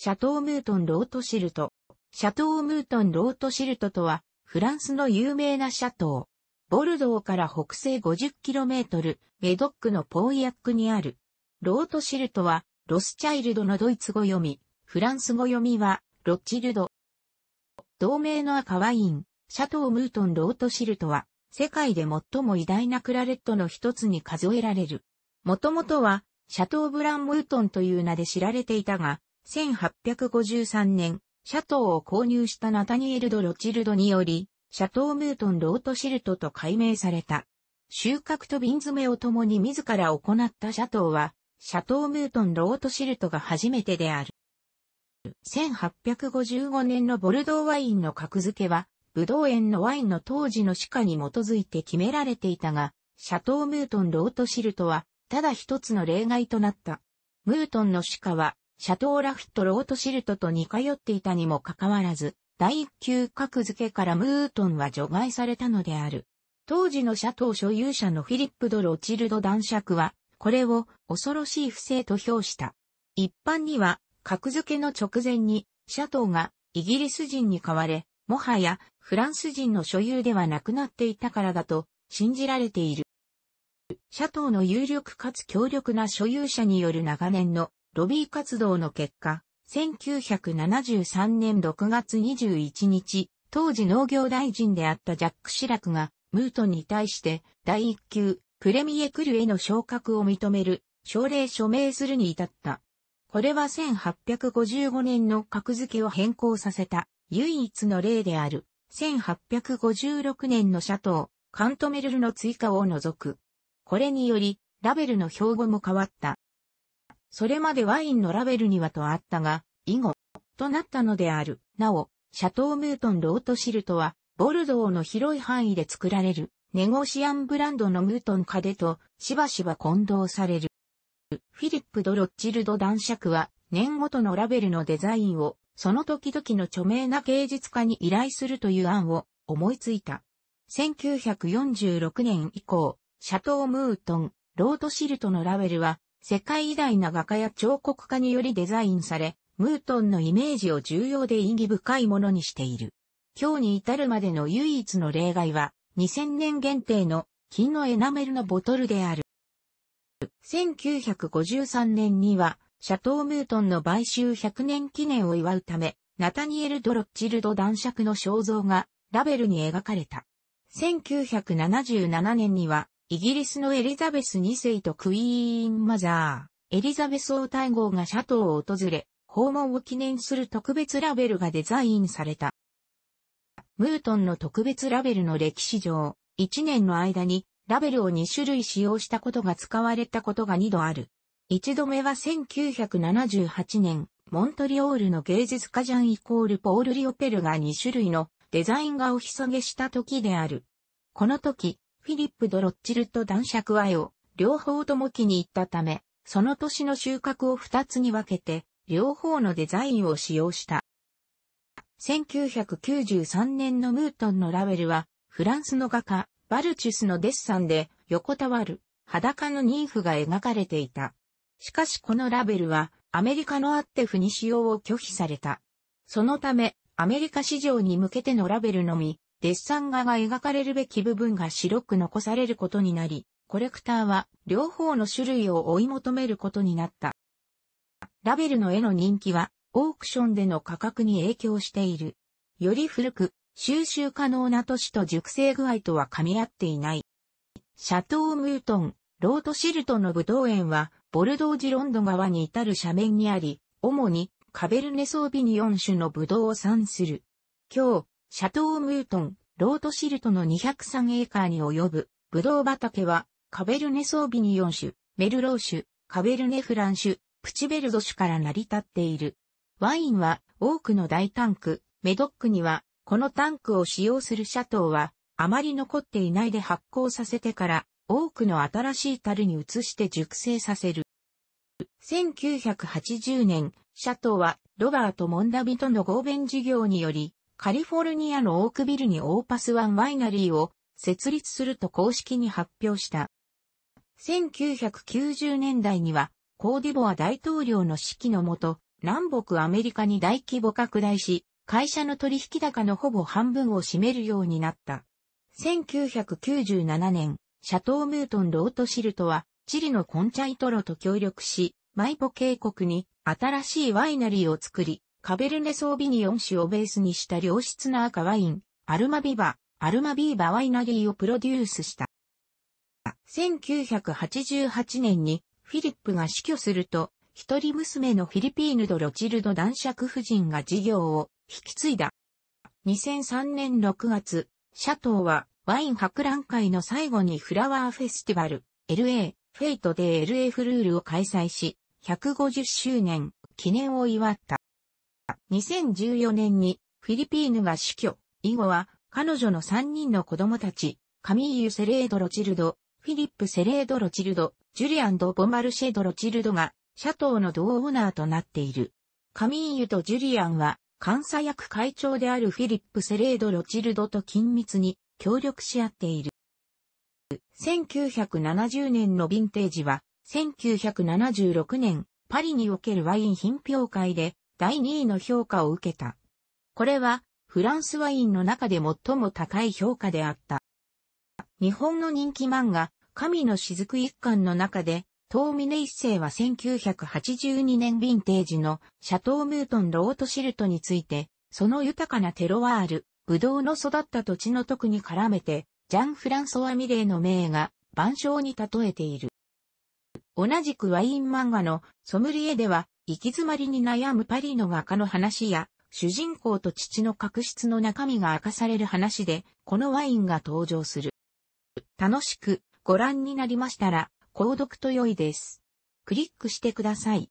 シャトー・ムートン・ロートシルト。シャトー・ムートン・ロートシルトとは、フランスの有名なシャトー。ボルドーから北西 50km、メドックのポーイアックにある。ロートシルトは、ロスチャイルドのドイツ語読み、フランス語読みは、ロッチルド。同名の赤ワイン、シャトー・ムートン・ロートシルトは、世界で最も偉大なクラレットの一つに数えられる。もともとは、シャトー・ブラン・ムートンという名で知られていたが、1853年、シャトーを購入したナタニエル・ド・ロチルドにより、シャトー・ムートン・ロートシルトと改名された。収穫と瓶詰めを共に自ら行ったシャトーは、シャトー・ムートン・ロートシルトが初めてである。1855年のボルドーワインの格付けは、ブドウ園のワインの当時の歯科に基づいて決められていたが、シャトー・ムートン・ロートシルトは、ただ一つの例外となった。ムートンの歯科は、シャトーラフィットロートシルトと似通っていたにもかかわらず、第一級格付けからムートンは除外されたのである。当時のシャトー所有者のフィリップ・ド・ロチルド男爵は、これを恐ろしい不正と評した。一般には、格付けの直前に、シャトーがイギリス人に買われ、もはやフランス人の所有ではなくなっていたからだと信じられている。シャトーの有力かつ強力な所有者による長年のロビー活動の結果、1973年6月21日、当時農業大臣であったジャック・シラクが、ムートンに対して、第1級、プレミエクルへの昇格を認める、省令署名するに至った。これは1855年の格付けを変更させた、唯一の例である、1856年のシャトー、カントメルルの追加を除く。これにより、ラベルの標語も変わった。それまでワインのラベルにはとあったが、以後、となったのである。なお、シャトームートンロートシルトは、ボルドーの広い範囲で作られる、ネゴシアンブランドのムートンカデと、しばしば混同される。フィリップ・ド・ロッチルド男爵は、年ごとのラベルのデザインを、その時々の著名な芸術家に依頼するという案を思いついた。1946年以降、シャトー・ムートン、ロートシルトのラベルは世界偉大な画家や彫刻家によりデザインされ、ムートンのイメージを重要で意義深いものにしている。今日に至るまでの唯一の例外は、2000年限定の金のエナメルのボトルである。1953年には、シャトー・ムートンの買収100年記念を祝うため、ナタニエル・ドロッチルド男爵の肖像がラベルに描かれた。1977年にはイギリスのエリザベス2世とクイーンマザー、エリザベス王太后がシャトーを訪れ、訪問を記念する特別ラベルがデザインされた。ムートンの特別ラベルの歴史上、1年の間にラベルを2種類使用したことが使われたことが2度ある。1度目は1978年、モントリオールの芸術家ジャンイコールポール・リオペルが2種類のデザイン画を潜下げした時である。この時、フィリップ・ド・ロッチルと男爵愛を両方とも気に入ったため、その年の収穫を2つに分けて、両方のデザインを使用した。1993年のムートンのラベルは、フランスの画家、バルチュスのデッサンで、横たわる、裸のニ婦フが描かれていた。しかしこのラベルは、アメリカのアッテフに使用を拒否された。そのため、アメリカ市場に向けてのラベルのみ、デッサン画が描かれるべき部分が白く残されることになり、コレクターは両方の種類を追い求めることになった。ラベルの絵の人気はオークションでの価格に影響している。より古く、収集可能な都市と熟成具合とは噛み合っていない。シャトー・ムートン、ロート・シルトのドウ園は、ボルドー・ジロンド川に至る斜面にあり、主にカベルネ・ソービニ4種のブドウを産する。今日、シャトー・ムートン、ロートシルトの203エーカーに及ぶ、ブドウ畑は、カベルネ・ソービニ4種、メルロー種、カベルネ・フラン種、プチベルド種から成り立っている。ワインは、多くの大タンク、メドックには、このタンクを使用するシャトーは、あまり残っていないで発酵させてから、多くの新しい樽に移して熟成させる。1980年、シャトーは、ロバート・モンダビとの合弁事業により、カリフォルニアのオークビルにオーパスワンワイナリーを設立すると公式に発表した。1990年代には、コーディボア大統領の指揮のもと、南北アメリカに大規模拡大し、会社の取引高のほぼ半分を占めるようになった。1997年、シャトー・ムートン・ロートシルトは、チリのコンチャイトロと協力し、マイポ渓谷に新しいワイナリーを作り、カベルネソービニオン氏をベースにした良質な赤ワイン、アルマビバ、アルマビーバワイナリーをプロデュースした。1988年にフィリップが死去すると、一人娘のフィリピーヌド・ロチルド男爵夫人が事業を引き継いだ。2003年6月、シャトーはワイン博覧会の最後にフラワーフェスティバル LA フェイトで LA フルールを開催し、150周年記念を祝った。2014年にフィリピーヌが死去。以後は彼女の3人の子供たち、カミーユ・セレード・ロチルド、フィリップ・セレード・ロチルド、ジュリアン・ド・ボマルシェド・ロチルドが、シャトーの同オーナーとなっている。カミーユとジュリアンは、監査役会長であるフィリップ・セレード・ロチルドと緊密に協力し合っている。1970年のヴィンテージは、1976年、パリにおけるワイン品評会で、第2位の評価を受けた。これは、フランスワインの中で最も高い評価であった。日本の人気漫画、神の雫一巻の中で、遠峰一世は1982年ヴィンテージのシャトームートンロートシルトについて、その豊かなテロワール、ブドウの育った土地の特に絡めて、ジャン・フランソワ・ミレーの名が、万象に例えている。同じくワイン漫画のソムリエでは、行き詰まりに悩むパリの画家の話や、主人公と父の確執の中身が明かされる話で、このワインが登場する。楽しくご覧になりましたら、購読と良いです。クリックしてください。